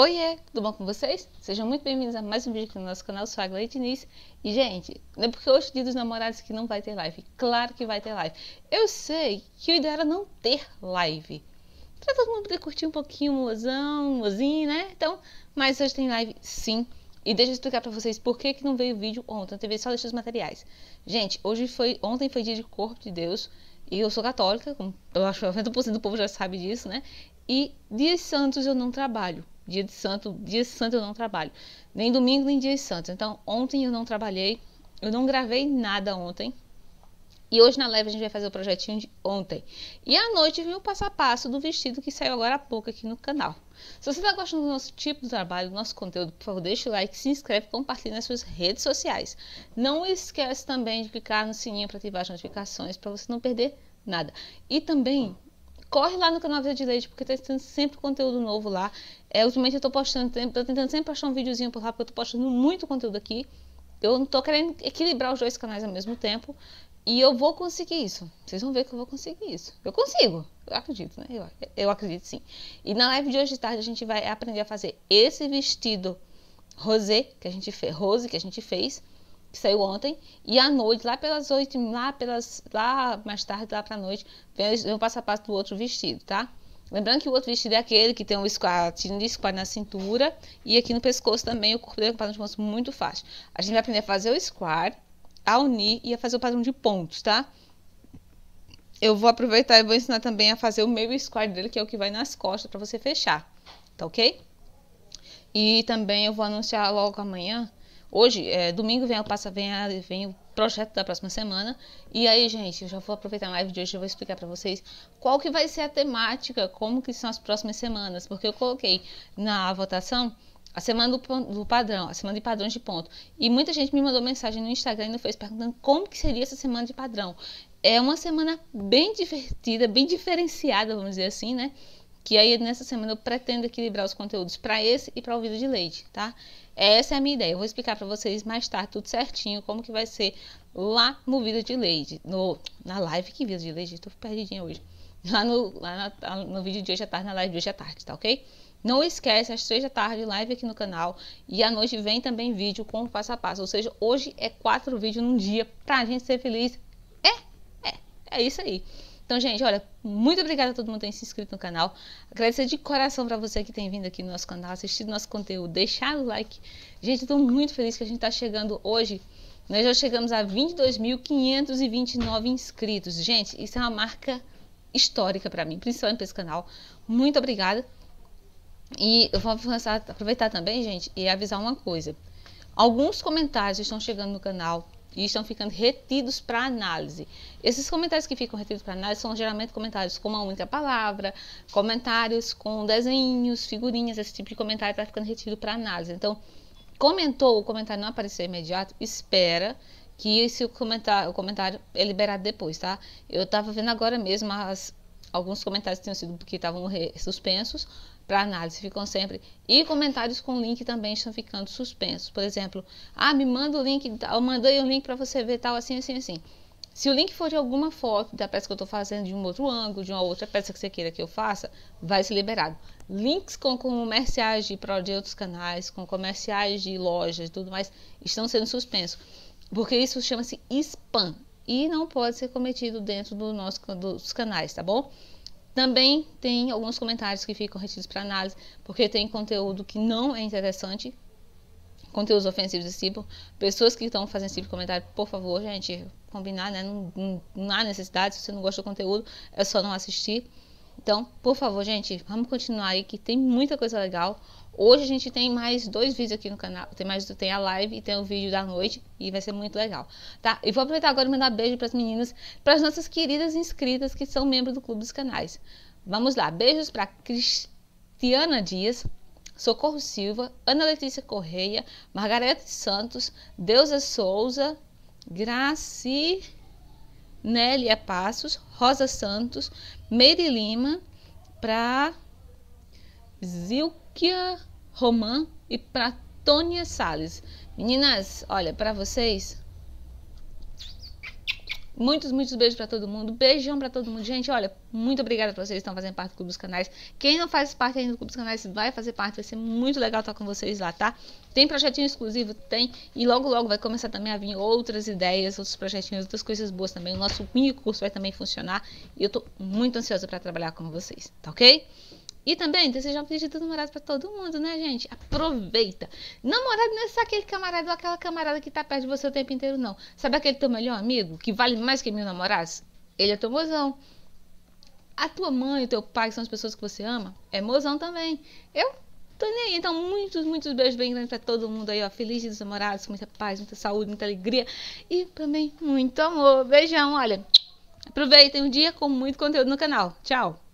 Oiê, tudo bom com vocês? Sejam muito bem-vindos a mais um vídeo aqui no nosso canal, eu sou a Gleide Diniz. E, gente, não é porque hoje dia dos namorados que não vai ter live. Claro que vai ter live. Eu sei que o ideal era não ter live. Pra todo mundo poder curtir um pouquinho o mozão, mozinho, né? Então, mas hoje tem live sim. E deixa eu explicar pra vocês por que, que não veio o vídeo ontem. A TV só deixou os materiais. Gente, hoje foi, ontem foi dia de Corpo de Deus. E eu sou católica, como eu acho que 90% do povo já sabe disso, né? E dias santos eu não trabalho. Dia de santo, dia de santo eu não trabalho. Nem domingo, nem dia de santo. Então, ontem eu não trabalhei. Eu não gravei nada ontem. E hoje na live a gente vai fazer o projetinho de ontem. E à noite vem o passo a passo do vestido que saiu agora há pouco aqui no canal. Se você está gostando do nosso tipo de trabalho, do nosso conteúdo, por favor, deixe o like, se inscreve e compartilhe nas suas redes sociais. Não esquece também de clicar no sininho para ativar as notificações para você não perder nada. E também corre lá no canal Vida de Leite, porque tá tendo sempre conteúdo novo lá. É, ultimamente eu tô postando, tô tentando sempre postar um videozinho por lá, porque eu tô postando muito conteúdo aqui. Eu não tô querendo equilibrar os dois canais ao mesmo tempo. E eu vou conseguir isso. Vocês vão ver que eu vou conseguir isso. Eu consigo. Eu acredito, né? Eu, eu acredito sim. E na live de hoje de tarde a gente vai aprender a fazer esse vestido rosé que a gente fez, rose que a gente fez que saiu ontem, e à noite, lá pelas oito, lá pelas lá mais tarde, lá para noite, vem o passo a passo do outro vestido, tá? Lembrando que o outro vestido é aquele que tem um esquadrinho de esquadro na cintura e aqui no pescoço também, o corpo dele é um padrão de pontos muito fácil. A gente vai aprender a fazer o esquadro a unir e a fazer o padrão de pontos, tá? Eu vou aproveitar e vou ensinar também a fazer o meio esquadro dele, que é o que vai nas costas para você fechar, tá ok? E também eu vou anunciar logo amanhã Hoje, é, domingo vem, passa, vem, a, vem o projeto da próxima semana. E aí, gente, eu já vou aproveitar a live de hoje e vou explicar para vocês qual que vai ser a temática, como que são as próximas semanas. Porque eu coloquei na votação a semana do, do, padrão, a semana de padrões de ponto. E muita gente me mandou mensagem no Instagram e no Facebook perguntando como que seria essa semana de padrão. É uma semana bem divertida, bem diferenciada, vamos dizer assim, né? que aí nessa semana eu pretendo equilibrar os conteúdos para esse e para o vídeo de leite, tá? Essa é a minha ideia. Eu vou explicar para vocês mais tarde tudo certinho como que vai ser lá no vídeo de leite, no na live que vídeo de leite, estou perdidinha hoje. Lá no lá na, tá, no vídeo de hoje à tarde, na live de hoje à tarde, tá OK? Não esquece, às três da tarde, live aqui no canal. E à noite vem também vídeo com passo a passo. Ou seja, hoje é quatro vídeos num dia pra gente ser feliz. É, é, é isso aí. Então, gente, olha, muito obrigada a todo mundo que tem se inscrito no canal. Agradecer de coração para você que tem vindo aqui no nosso canal, assistido nosso conteúdo, deixado o like. Gente, estou muito feliz que a gente está chegando hoje. Nós já chegamos a 22.529 inscritos. Gente, isso é uma marca histórica para mim, principalmente para esse canal. Muito obrigada. E eu vou aproveitar também, gente, e avisar uma coisa. Alguns comentários estão chegando no canal e estão ficando retidos para análise. Esses comentários que ficam retidos para análise são geralmente comentários com uma única palavra, comentários com desenhos, figurinhas, esse tipo de comentário está ficando retido para análise. Então, comentou, o comentário não apareceu imediato, espera que esse comentário, o comentário é liberado depois, tá? Eu estava vendo agora mesmo as, alguns comentários que tinham sido que estavam suspensos para análise ficam sempre. E comentários com link também estão ficando suspensos. Por exemplo, ah, me manda o link, eu mandei um link para você ver tal, assim, assim, assim. Se o link for de alguma foto da peça que eu estou fazendo, de um outro ângulo, de uma outra peça que você queira que eu faça, vai ser liberado. Links com comerciais de, de outros canais, com comerciais de lojas tudo mais, estão sendo suspensos. Porque isso chama-se spam e não pode ser cometido dentro do nosso, dos canais, tá bom? Também tem alguns comentários que ficam retidos para análise, porque tem conteúdo que não é interessante, conteúdos ofensivos desse tipo. Pessoas que estão fazendo esse tipo de comentário, por favor, gente, combinar, né? Não, não, não há necessidade. Se você não gosta do conteúdo, é só não assistir. Então, por favor, gente, vamos continuar aí que tem muita coisa legal. Hoje a gente tem mais dois vídeos aqui no canal. Tem mais tem a live e tem o vídeo da noite e vai ser muito legal, tá? E vou aproveitar agora e mandar beijo para as meninas, para as nossas queridas inscritas que são membros do Clube dos Canais. Vamos lá, beijos para Cristiana Dias, Socorro Silva, Ana Letícia Correia, Margarete Santos, Deusa Souza, Graci Nélia Passos, Rosa Santos, Meire Lima, para Zilkia Roman e para Tônia Sales. Meninas, olha, para vocês Muitos, muitos beijos para todo mundo. Beijão para todo mundo. Gente, olha, muito obrigada pra vocês que estão fazendo parte do Clube dos Canais. Quem não faz parte ainda do Clube dos Canais vai fazer parte. Vai ser muito legal estar com vocês lá, tá? Tem projetinho exclusivo? Tem. E logo, logo vai começar também a vir outras ideias, outros projetinhos, outras coisas boas também. O nosso mini curso vai também funcionar. E eu tô muito ansiosa para trabalhar com vocês, tá ok? E também desejar um pedido de namorado para todo mundo, né, gente? Aproveita. Namorado não é só aquele camarada ou aquela camarada que tá perto de você o tempo inteiro, não. Sabe aquele teu melhor amigo que vale mais que mil namorados? Ele é teu mozão. A tua mãe, o teu pai, que são as pessoas que você ama, é mozão também. Eu tô nem aí. Então, muitos, muitos beijos bem grandes pra todo mundo aí, ó. Feliz dia dos namorados, muita paz, muita saúde, muita alegria e também muito amor. Beijão, olha. Aproveitem o dia com muito conteúdo no canal. Tchau!